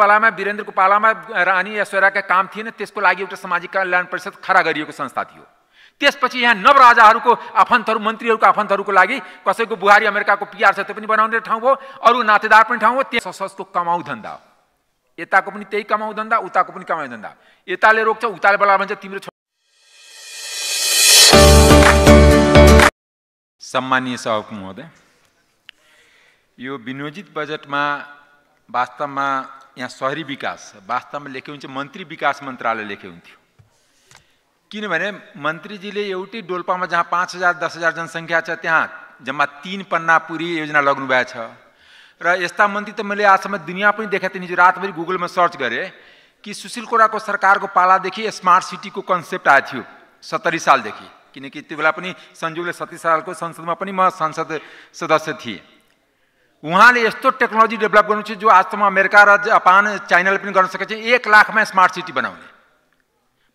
पालामा वीरेन्द्रको पालामा रानी ऐश्वर्याका काम थिएन त्यसको लागि एउटा सामाजिक कल्याण परिषद खडा गरिएको संस्था थियो त्यसपछि यहाँ नवराजाहरूको आफन्तहरू मन्त्रीहरूको आफन्तहरूको लागि कसैको बुहारी अमेरिकाको पिआर छ त्यो पनि बनाउने ठाउँ हो अरू नातेदार पनि ठाउँ हो त्यहाँ सस्तो कमाउ धन्दा यताको पनि त्यही कमाउ धन्दा उताको पनि कमाउ धन्दा यताले रोक्छ उताले बोला भन्छ तिम्रो सम्मानीय सभापति महोदय यो विनियोजित बजेटमा वास्तवमा यहाँ सहरी विकास वास्तवमा लेखे हुन्छ मन्त्री विकास मन्त्रालय लेखे हुन्थ्यो किनभने मन्त्रीजीले एउटै डोल्पामा जहाँ पाँच हजार दस हजार जनसङ्ख्या छ त्यहाँ जम्मा तिन पन्ना पुरी योजना लग्नुभएको छ र यस्ता मन्त्री त मैले आजसम्म दुनियाँ पनि देखाएको थिएँ हिजो रातभरि गुगलमा सर्च गरेँ कि सुशील कोराको सरकारको पालादेखि स्मार्ट सिटीको कन्सेप्ट आएको थियो सत्तरी सालदेखि किनकि त्यो बेला पनि संयोगले सत्तरी सालको संसदमा पनि म संसद सदस्य थिएँ वहाँ यस्तो टेक्नोलोजी डेभलप गर्नु छ जो आजसम्म अमेरिका र जापान चाइना पनि गर्न सकेको छ एक लाखमा स्मार्ट सिटी बनाउने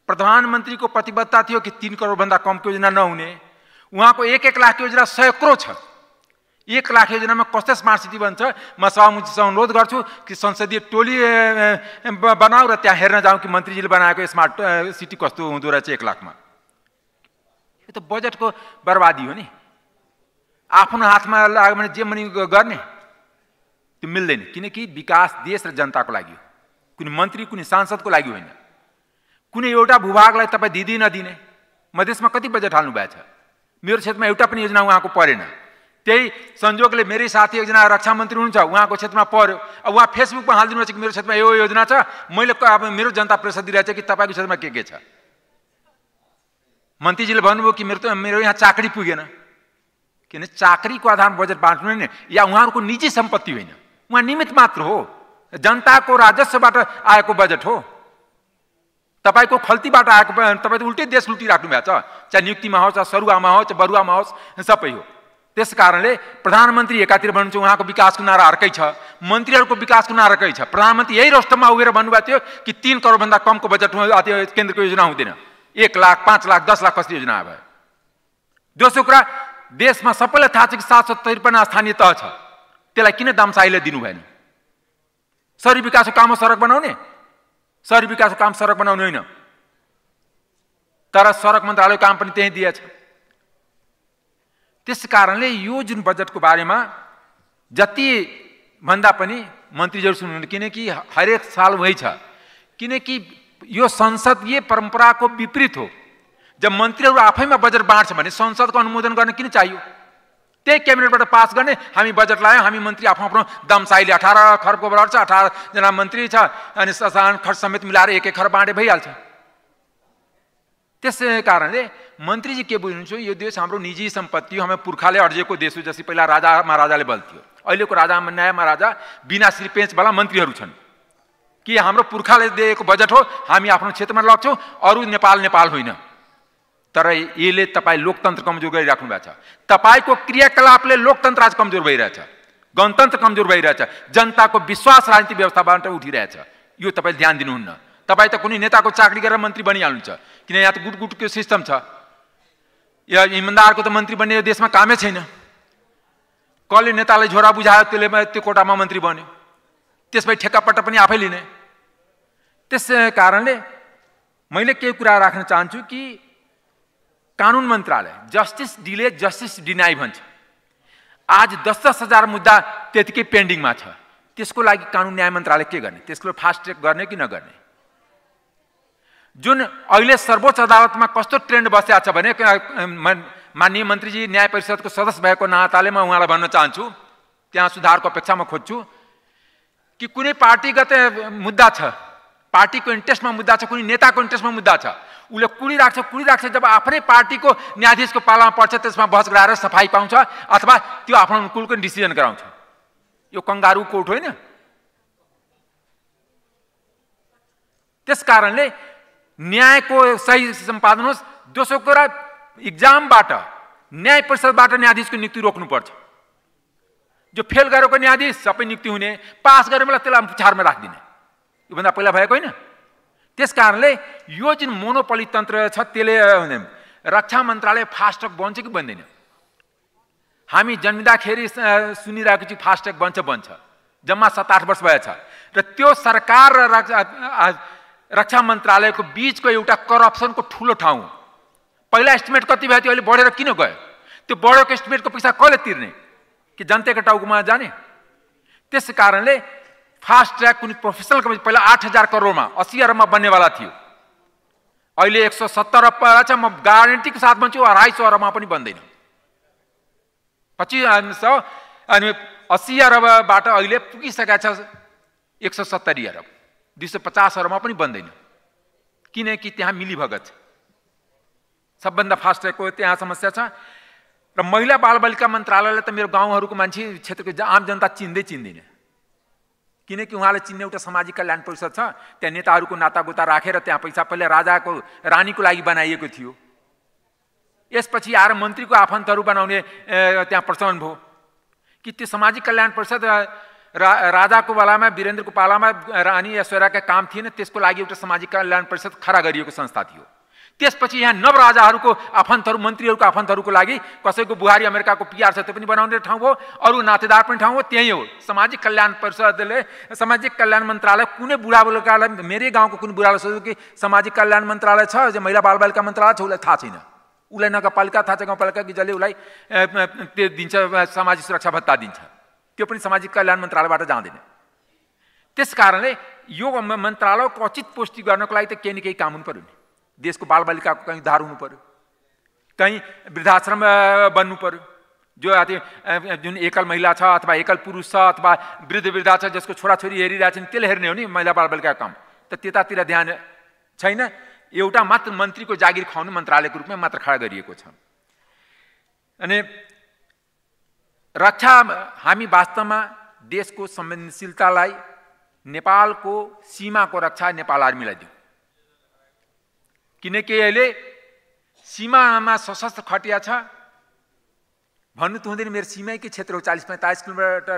प्रधानमन्त्रीको प्रतिबद्धता थी कि तिन करोडभन्दा कमको योजना वहाँ को एक एक लाख योजना सयकरोड छ एक लाख योजना में कस्तो स्मार्ट सिटी बन म से अनुरोध कर संसदीय टोली बनाऊ र त्यहाँ हेर्न जाउँ कि मन्त्रीजीले बनाएको स्मार्ट सिटी कस्तो एक लाख में लाखमा तो बजट को बर्बादी हो आपने हाथ में लगे भने जे मनी करने त्यो मिल्दैन किनकि विकास देश र जनताको लागि हो कुनै मन्त्री कुनै सांसदको लागि होइन कुनै एउटा भूभागलाई तपाईँ दिँदै नदिने मधेसमा कति बजेट हाल्नु भएको छ मेरो क्षेत्रमा एउटा पनि योजना उहाँको परेन त्यही संयोगले मेरै साथी एकजना रक्षा मन्त्री हुनुहुन्छ उहाँको क्षेत्रमा पर्यो अब उहाँ फेसबुकमा हालिदिनु कि मेरो क्षेत्रमा यो योजना छ मैले अब मेरो जनता प्रेसर दिइरहेको छ कि तपाईँको क्षेत्रमा के के छ मन्त्रीजीले भन्नुभयो कि मेरो त मेरो यहाँ चाकरी पुगेन किन चाकरीको आधारमा बजेट बाँड्नु होइन या उहाँहरूको निजी सम्पत्ति होइन उहाँ निमित मात्र हो जनताको राजस्वबाट आएको बजेट हो तपाईँको खल्तीबाट आएको तपाईँ त उल्टै देश लुटिराख्नु भएको छ चाहे नियुक्तिमा होस् चाहे सरुवामा होस् चाहे बरुवामा होस् सबै हो त्यस कारणले प्रधानमन्त्री एकातिर भन्नुहुन्छ उहाँको विकासको नारा अर्कै छ मन्त्रीहरूको विकासको नारा अर्कै छ प्रधानमन्त्री यही रस्तोमा उभिएर भन्नुभएको थियो कि तिन करोडभन्दा कमको बजेट केन्द्रको योजना हुँदैन एक लाख पाँच लाख दस लाख कसरी योजना भयो दोस्रो कुरा देशमा सबैलाई थाहा छ कि सात सौ त्रिपन्न स्थानीय तह छ त्यसलाई किन दामसाईले दिनु भएन शहरी विकासको काम सडक बनाउने शहरी विकासको काम सडक बनाउने होइन तर सडक मन्त्रालयको काम पनि त्यहीँ दिएछ त्यस कारणले यो जुन बजेटको बारेमा जति भन्दा पनि मन्त्रीहरू सुन्नु किनकि हरेक साल वही छ किनकि यो संसदीय परम्पराको विपरीत हो जब मन्त्रीहरू आफैमा बजेट बाँड्छ भने संसदको अनुमोदन गर्न किन चाहियो त्यही क्याबिनेटबाट पास गर्ने हामी बजेट लायौँ हामी मन्त्री आफ्नो आफ्नो दमसाइले अठार खरबको बराबर छ अठारजना मन्त्री छ अनि ससाधारण खर्च समेत मिलाएर एक एक खर बाँडे भइहाल्छ त्यसै कारणले मन्त्रीजी के बुझ्नुहुन्छ यो देश हाम्रो निजी सम्पत्ति हो हाम्रो पुर्खाले अर्जेको देश हो जस्तै पहिला राजा महाराजाले बल्थ्यो अहिलेको राजा नयाँ महाराजा बिना श्रीपेन्चवाला मन्त्रीहरू छन् कि हाम्रो पुर्खाले दिएको बजेट हो हामी आफ्नो क्षेत्रमा लग्छौँ अरू नेपाल नेपाल होइन तर यसले तपाईँ लोकतन्त्र कमजोर गरिराख्नु भएको छ तपाईँको क्रियाकलापले लोकतन्त्र आज कमजोर भइरहेछ गणतन्त्र कमजोर भइरहेछ जनताको विश्वास राजनीतिक व्यवस्थाबाट उठिरहेछ यो तपाईँ ध्यान दिनुहुन्न तपाईँ त कुनै नेताको चाकरी गरेर मन्त्री बनिहाल्नुहुन्छ किन यहाँ त गुटगुटको सिस्टम छ या इमान्दारको त मन्त्री बन्ने यो देशमा कामै छैन कसले नेतालाई झोरा बुझायो त्यसले त्यो कोटामा मन्त्री बन्यो त्यसपछि ठेक्कापट्टा पनि आफै लिने त्यस कारणले मैले केही कुरा राख्न चाहन्छु कि कानुन मन्त्रालय जस्टिस डिले जस्टिस डिनाई भन्छ आज दस दस हजार मुद्दा त्यतिकै पेन्डिङमा छ त्यसको लागि कानुन न्याय मन्त्रालय के गर्ने त्यसको फास्ट ट्रेक गर्ने कि नगर्ने जुन अहिले सर्वोच्च अदालतमा कस्तो ट्रेन्ड बसेको छ भने माननीय मन्त्रीजी न्याय परिषदको सदस्य भएको नाताले म उहाँलाई भन्न चाहन्छु त्यहाँ सुधारको अपेक्षा म खोज्छु कि कुनै पार्टीगत मुद्दा छ पार्टीको इन्ट्रेस्टमा मुद्दा छ कुनै नेताको इन्ट्रेस्टमा मुद्दा छ उसले कुडिराख्छ कुडिराख्छ जब आफ्नै पार्टीको न्यायाधीशको पालामा पर्छ त्यसमा बहस गराएर सफाई पाउँछ अथवा त्यो आफ्नो अनुकूलको डिसिजन गराउँछ यो कङ्गारु कोर्ट होइन त्यस कारणले न्यायको सही सम्पादन होस् दोस्रो कुरा इक्जामबाट न्याय परिषदबाट न्यायाधीशको नियुक्ति रोक्नुपर्छ जो फेल गरेको न्यायाधीश सबै नियुक्ति हुने पास गरेर बेला त्यसलाई छारमा राखिदिने योभन्दा पहिला भएको होइन त्यस कारणले यो जुन मोनोपली तन्त्र छ त्यसले रक्षा मन्त्रालय फास्ट्याग बन्छ कि बन्दैन हामी जन्मिँदाखेरि सुनिरहेको छु फास्ट्याग बन्छ बन्छ जम्मा सात आठ वर्ष भएछ र त्यो सरकार र रक्षा रक्षा मन्त्रालयको बिचको एउटा करप्सनको ठुलो ठाउँ पहिला एस्टिमेट कति भयो त्यो अहिले बढेर किन गयो त्यो बढेको एस्टिमेटको पैसा कसले तिर्ने कि जनताको टाउकोमा जाने त्यस कारणले फास्ट ट्र्याक कुनै प्रोफेसनल कम्पनी पहिला आठ हजार करोडमा असी अरबमा बन्नेवाला थियो अहिले एक सौ सत्तर अरब छ म ग्यारेन्टीको साथ भन्छु अढाई सौ अरबमा पनि बन्दैन पच्चिस अनि असी अरबबाट अहिले पुगिसकेका छ एक सौ सत्तरी अरब दुई सौ पचास अरबमा पनि बन्दैन किनकि त्यहाँ मिलीभगत छ सबभन्दा फास्ट ट्र्याकको त्यहाँ समस्या छ र महिला बालबालिका मन्त्रालयले त मेरो गाउँहरूको मान्छे क्षेत्रको आम जनता चिन्दै चिन्दैन क्योंकि वहाँ चिन्ने एउटा कल्याण परिषद छ त्यहाँ नेताहरूको नातागोता राखेर त्यहाँ पैसा को लगी बनाइक थी इस थियो आर मंत्री को आपंतर बनाने ते प्रचलन भो कि सामजिक कल्याण परिषद रा वीरेन्द्र को पाला में रानी ऐश्वर्याका काम थिएन त्यसको लागि एउटा सामजिक कल्याण परिषद खडा कर संस्था थी त्यसपछि यहाँ नवराजाहरूको आफन्तहरू मन्त्रीहरूको आफन्तहरूको लागि कसैको बुहारी अमेरिकाको पिआर छ त्यो पनि बनाउने ठाउँ हो अरू नातेदार पनि ठाउँ हो त्यहीँ हो सामाजिक कल्याण परिषदले सामाजिक कल्याण मन्त्रालय कुनै बुढाबुकालाई मेरै गाउँको कुनै बुढालाई सोध्यो कि सामाजिक कल्याण मन्त्रालय छ जो महिला बालबालिका मन्त्रालय छ उसलाई थाहा छैन उसलाई नगरपालिका थाहा छ गाउँपालिका कि जसले उसलाई त्यो दिन्छ सामाजिक सुरक्षा भत्ता दिन्छ त्यो पनि सामाजिक कल्याण मन्त्रालयबाट जाँदैन त्यस कारणले यो मन्त्रालयको अचित पुष्टि गर्नको लागि त केही न केही काम हुनु पऱ्यो नि देशको बालबालिकाको कहीँ उद्धार हुनु पऱ्यो कहीँ वृद्धाश्रम बन्नु पऱ्यो जो जुन एकल महिला छ अथवा एकल पुरुष छ अथवा वृद्ध वृद्धा छ जसको छोराछोरी हेरिरहेछन् त्यसले हेर्ने हो नि महिला बालबालिका काम त त्यतातिर ध्यान छैन एउटा मात्र मन्त्रीको जागिर खुवाउनु मन्त्रालयको रूपमा मात्र खडा गरिएको छ अनि रक्षा हामी वास्तवमा देशको संवेदनशीलतालाई नेपालको सीमाको रक्षा नेपाल आर्मीलाई दिउँ किनकि अहिले सीमामा सशस्त्र खटिया छ भन्नु त हुँदैन मेरो सीमाकै क्षेत्र हो चालिस पैँतालिस किलोमिटर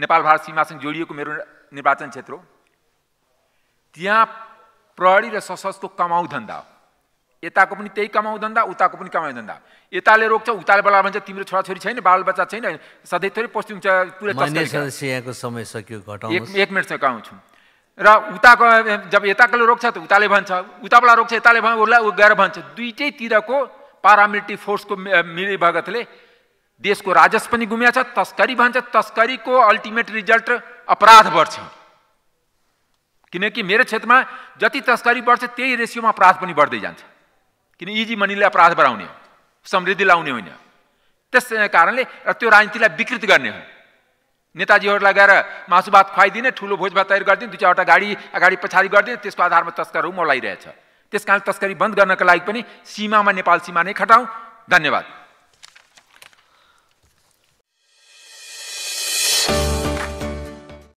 नेपाल भारत सीमासँग जोडिएको मेरो निर्वाचन क्षेत्र हो त्यहाँ प्रहरी र सशस्त्रको कमाउ धन्दा हो यताको पनि त्यही कमाउ धन्दा उताको पनि कमाउ धन्दा यताले रोक्छ उताले बल्ल भन्छ तिम्रो छोराछोरी छैन बालबच्चा छैन सधैँ थोरै पोस्टिङ छ पुरै समय सकियो एक मिनट सकाउँछु र उताको जब यताकोले रोक्छ त उताले भन्छ उताबाट रोक्छ यताले भन्छ उसलाई गएर भन्छ दुइटैतिरको पारामिलिट्री फोर्सको भगतले देशको राजस्व पनि गुम्या छ तस्करी भन्छ तस्करीको अल्टिमेट रिजल्ट अपराध बढ्छ किनकि मेरो क्षेत्रमा जति तस्करी बढ्छ त्यही रेसियोमा अपराध पनि बढ्दै जान्छ किन इजी मनीले अपराध बढाउने हो समृद्धि लाउने होइन त्यस कारणले र त्यो राजनीतिलाई विकृत गर्ने हो नेताजीहरूलाई गएर मासु भात खुवाइदिने ठुलो भोज भात तयार गरिदिने दुई चारवटा गाडी अगाडि पछाडि गरिदिने त्यसको आधारमा तस्करहरू मलाइरहेछ त्यस कारण तस्करी बन्द गर्नका लागि पनि सीमामा नेपाल सीमा नै खटाउँ धन्यवाद